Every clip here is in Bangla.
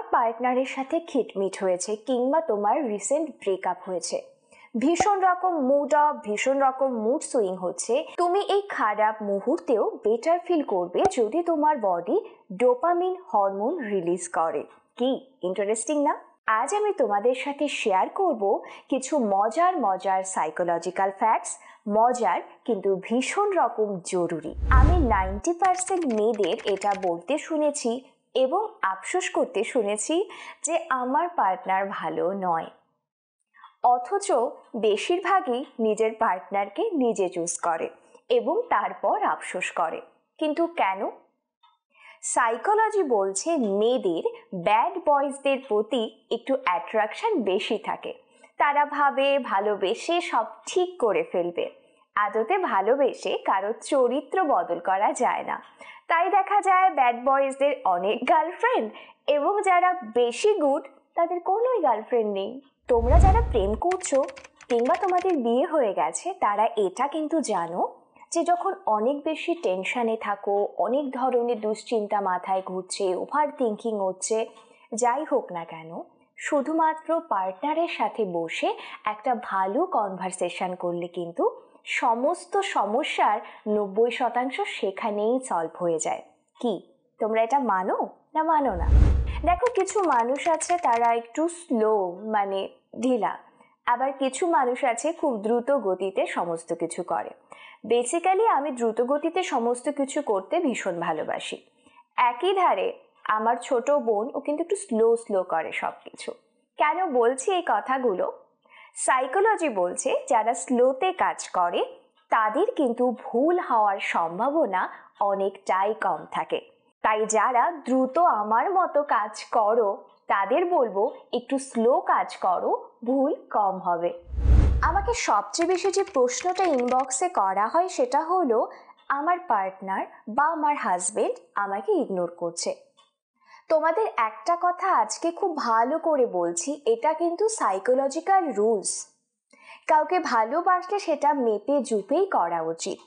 তোমার পার্টনারের সাথে খিটমিট হয়েছে কিংবা তোমার রিসেন্ট ব্রেকআপ হয়েছে ভীষণ রকম মুড অফ ভীষণ রকম মুড সুইং হচ্ছে তুমি এই খারাপ মুহূর্তেও বেটার ফিল করবে যদি তোমার বডি ডোপামিন হরমোন রিলিজ করে কি ইন্টারেস্টিং না আজ আমি তোমাদের সাথে শেয়ার করব কিছু মজার মজার সাইকোলজিক্যাল ফ্যাক্টস মজার কিন্তু ভীষণ রকম জরুরি আমি নাইনটি পার্সেন্ট মেয়েদের এটা বলতে শুনেছি এবং আফসোস করতে শুনেছি যে আমার পার্টনার ভালো নয় অথচ বেশিরভাগই নিজের পার্টনারকে নিজে চুজ করে এবং তারপর আফসোস করে কিন্তু কেন সাইকোলজি বলছে মেয়েদের ব্যাড বয়েজদের প্রতি একটু অ্যাট্রাকশন বেশি থাকে তারা ভাবে ভালোবেসে সব ঠিক করে ফেলবে আদতে ভালোবেসে কারো চরিত্র বদল করা যায় না তাই দেখা যায় ব্যাড বয়েজদের অনেক গার্লফ্রেন্ড এবং যারা বেশি গুড তাদের কোনোই গার্লফ্রেন্ড নেই তোমরা যারা প্রেম করছো কিংবা তোমাদের বিয়ে হয়ে গেছে তারা এটা কিন্তু জানো যে যখন অনেক বেশি টেনশানে থাকো অনেক ধরনের দুশ্চিন্তা মাথায় ঘুরছে ওভার থিঙ্কিং হচ্ছে যাই হোক না কেন শুধুমাত্র পার্টনারের সাথে বসে একটা ভালো কনভারসেশন করলে কিন্তু সমস্ত সমস্যার নব্বই শতাংশ সেখানেই সলভ হয়ে যায় কি তোমরা এটা মানো না মানো না দেখো কিছু মানুষ আছে তারা একটু স্লো মানে ঢিলা আবার কিছু মানুষ আছে খুব দ্রুত গতিতে সমস্ত কিছু করে বেসিক্যালি আমি দ্রুত গতিতে সমস্ত কিছু করতে ভীষণ ভালোবাসি একই ধারে আমার ছোট বোন ও কিন্তু একটু স্লো স্লো করে সব কিছু কেন বলছি এই কথাগুলো সাইকোলজি বলছে যারা স্লোতে কাজ করে তাদের কিন্তু ভুল হওয়ার সম্ভাবনা অনেকটাই কম থাকে তাই যারা দ্রুত আমার মতো কাজ করো তাদের বলবো একটু স্লো কাজ করো ভুল কম হবে আমাকে সবচেয়ে বেশি যে প্রশ্নটা ইনবক্সে করা হয় সেটা হলো আমার পার্টনার বা আমার হাজবেন্ড আমাকে ইগনোর করছে তোমাদের একটা কথা আজকে খুব ভালো করে বলছি এটা কিন্তু সাইকোলজিক্যাল রুলস কাউকে ভালোবাসলে সেটা মেপে জুপেই করা উচিত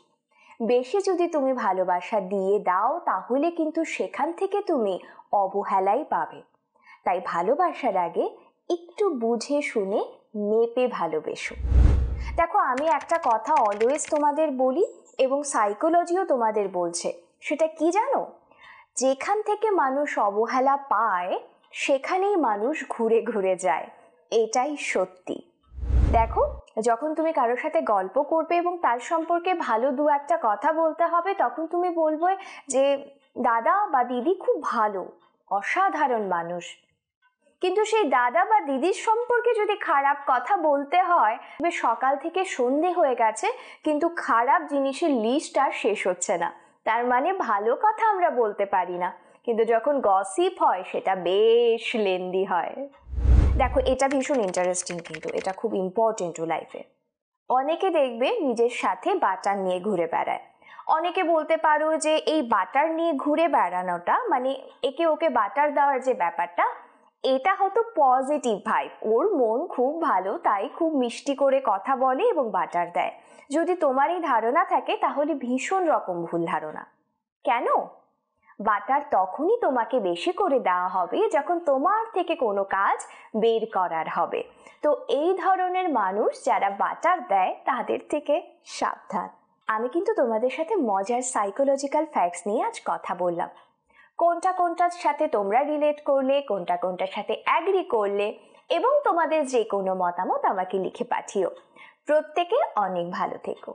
বেশি যদি তুমি ভালোবাসা দিয়ে দাও তাহলে কিন্তু সেখান থেকে তুমি অবহেলাই পাবে তাই ভালোবাসার আগে একটু বুঝে শুনে মেপে ভালোবেসো দেখো আমি একটা কথা অলওয়েজ তোমাদের বলি এবং সাইকোলজিও তোমাদের বলছে সেটা কি জানো যেখান থেকে মানুষ অবহেলা পায় সেখানেই মানুষ ঘুরে ঘুরে যায় এটাই সত্যি দেখো যখন তুমি কারোর সাথে গল্প করবে এবং তার সম্পর্কে ভালো দু একটা কথা বলতে হবে তখন তুমি বলবে যে দাদা বা দিদি খুব ভালো অসাধারণ মানুষ কিন্তু সেই দাদা বা দিদির সম্পর্কে যদি খারাপ কথা বলতে হয় সকাল থেকে সন্ধে হয়ে গেছে কিন্তু খারাপ জিনিসের লিস্ট আর শেষ হচ্ছে না তার মানে ভালো কথা আমরা বলতে পারি না কিন্তু যখন গসিপ হয় সেটা বেশ লেন্দি হয় দেখো এটা ভীষণ ইন্টারেস্টিং কিন্তু এটা খুব ইম্পর্টেন্ট লাইফে অনেকে দেখবে নিজের সাথে বাটার নিয়ে ঘুরে বেড়ায় অনেকে বলতে পারো যে এই বাটার নিয়ে ঘুরে বেড়ানোটা মানে একে ওকে বাটার দেওয়ার যে ব্যাপারটা এটা হতো পজিটিভ ভাইব ওর মন খুব ভালো তাই খুব মিষ্টি করে কথা বলে এবং বাটার দেয় যদি তোমার এই ধারণা থাকে তাহলে ভীষণ রকম ভুল ধারণা কেন বাটার তখনই তোমাকে বেশি করে দেওয়া হবে যখন তোমার থেকে কোনো কাজ বের করার হবে তো এই ধরনের মানুষ যারা বাটার দেয় তাদের থেকে সাবধান আমি কিন্তু তোমাদের সাথে মজার সাইকোলজিক্যাল ফ্যাক্টস নিয়ে আজ কথা বললাম কোনটা কোনটার সাথে তোমরা রিলেট করলে কোনটা কোনটার সাথে অ্যাগ্রি করলে এবং তোমাদের যে কোনো মতামত আমাকে লিখে পাঠিও প্রত্যেকে অনেক ভালো থেকো